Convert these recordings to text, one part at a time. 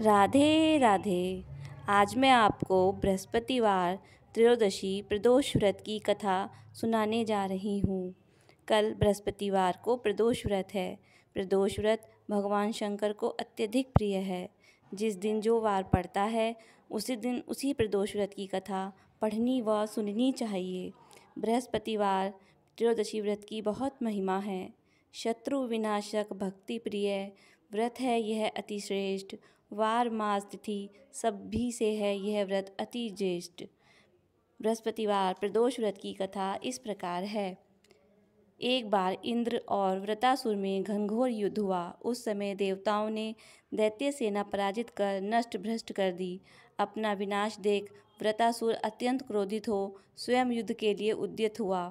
राधे राधे आज मैं आपको बृहस्पतिवार त्रयोदशी प्रदोष व्रत की कथा सुनाने जा रही हूँ कल बृहस्पतिवार को प्रदोष व्रत है प्रदोष व्रत भगवान शंकर को अत्यधिक प्रिय है जिस दिन जो वार पड़ता है उसी दिन उसी प्रदोष व्रत की कथा पढ़नी व सुननी चाहिए बृहस्पतिवार त्रयोदशी व्रत की बहुत महिमा है शत्रु विनाशक भक्ति प्रिय व्रत है यह अतिश्रेष्ठ वार मास तिथि सभी से है यह व्रत अति ज्येष्ठ बृहस्पतिवार प्रदोष व्रत की कथा इस प्रकार है एक बार इंद्र और व्रतासुर में घनघोर युद्ध हुआ उस समय देवताओं ने दैत्य सेना पराजित कर नष्ट भ्रष्ट कर दी अपना विनाश देख व्रतासुर अत्यंत क्रोधित हो स्वयं युद्ध के लिए उद्यत हुआ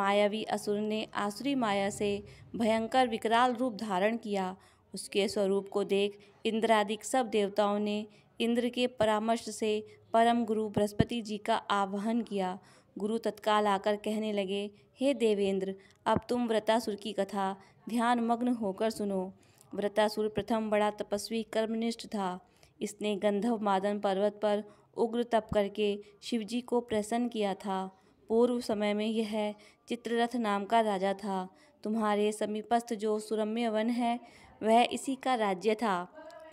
मायावी असुर ने आसुरी माया से भयंकर विकराल रूप धारण किया उसके स्वरूप को देख इंद्रादिक सब देवताओं ने इंद्र के परामर्श से परम गुरु बृहस्पति जी का आह्वान किया गुरु तत्काल आकर कहने लगे हे देवेंद्र अब तुम व्रतासुर की कथा ध्यान मग्न होकर सुनो व्रतासुर प्रथम बड़ा तपस्वी कर्मनिष्ठ था इसने गंधव मादन पर्वत पर उग्र तप करके शिवजी को प्रसन्न किया था पूर्व समय में यह चित्ररथ नाम का राजा था तुम्हारे समीपस्थ जो सुरम्य वन है वह इसी का राज्य था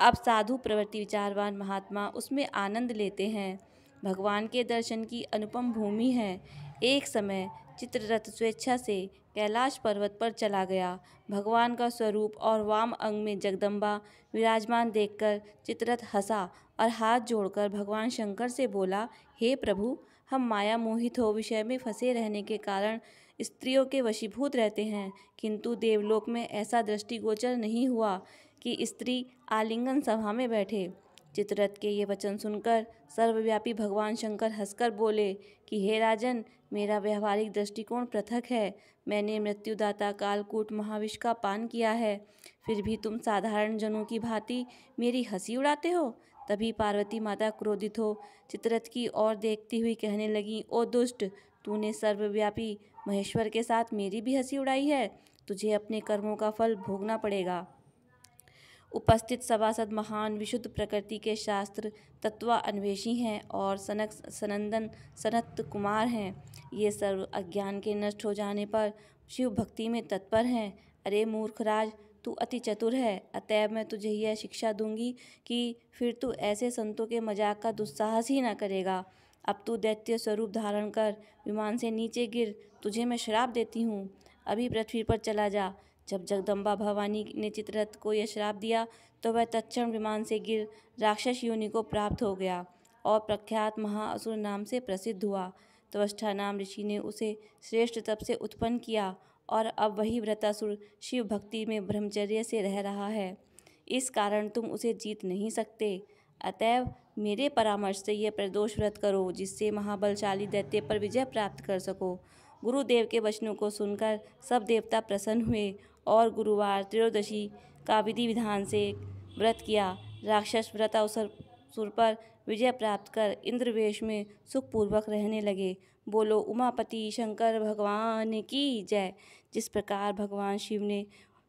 अब साधु प्रवृत्ति विचारवान महात्मा उसमें आनंद लेते हैं भगवान के दर्शन की अनुपम भूमि है एक समय चित्ररथ स्वेच्छा से कैलाश पर्वत पर चला गया भगवान का स्वरूप और वाम अंग में जगदम्बा विराजमान देखकर चित्ररथ हंसा और हाथ जोड़कर भगवान शंकर से बोला हे प्रभु हम माया मोहित हो विषय में फंसे रहने के कारण स्त्रियों के वशीभूत रहते हैं किंतु देवलोक में ऐसा दृष्टिगोचर नहीं हुआ कि स्त्री आलिंगन सभा में बैठे चित्ररथ के ये वचन सुनकर सर्वव्यापी भगवान शंकर हंसकर बोले कि हे राजन मेरा व्यवहारिक दृष्टिकोण पृथक है मैंने मृत्युदाता कालकूट महाविष का पान किया है फिर भी तुम साधारण जनों की भांति मेरी हंसी उड़ाते हो तभी पार्वती माता क्रोधित हो चित्ररथ की ओर देखती हुई कहने लगी ओ दुष्ट तूने सर्वव्यापी महेश्वर के साथ मेरी भी हंसी उड़ाई है तुझे अपने कर्मों का फल भोगना पड़ेगा उपस्थित सभासद महान विशुद्ध प्रकृति के शास्त्र तत्वा अन्वेषी हैं और सनक सनंदन सनत कुमार हैं ये सर्व अज्ञान के नष्ट हो जाने पर शिव भक्ति में तत्पर हैं अरे मूर्खराज तू अति चतुर है अतएव मैं तुझे यह शिक्षा दूंगी कि फिर तू ऐसे संतों के मजाक का दुस्साहस ही ना करेगा अब तू दैत्य स्वरूप धारण कर विमान से नीचे गिर तुझे मैं श्राप देती हूँ अभी पृथ्वी पर चला जा जब जगदम्बा भवानी ने चित्ररथ को यह श्राप दिया तो वह तत्क्षण विमान से गिर राक्षस योनि को प्राप्त हो गया और प्रख्यात महाअसुर नाम से प्रसिद्ध हुआ त्वष्ठा नाम ऋषि ने उसे श्रेष्ठ तप से उत्पन्न किया और अब वही व्रतासुर शिव भक्ति में ब्रह्मचर्य से रह रहा है इस कारण तुम उसे जीत नहीं सकते अतएव मेरे परामर्श से यह प्रदोष व्रत करो जिससे महाबलशाली दैत्य पर विजय प्राप्त कर सको गुरुदेव के वचनों को सुनकर सब देवता प्रसन्न हुए और गुरुवार त्रयोदशी का विधि विधान से व्रत किया राक्षस व्रत अवसर सुर पर विजय प्राप्त कर इंद्रवेश में सुखपूर्वक रहने लगे बोलो उमापति शंकर भगवान की जय जिस प्रकार भगवान शिव ने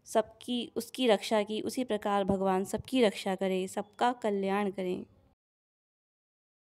सबकी उसकी रक्षा की उसी प्रकार भगवान सबकी रक्षा करें सबका कल्याण करें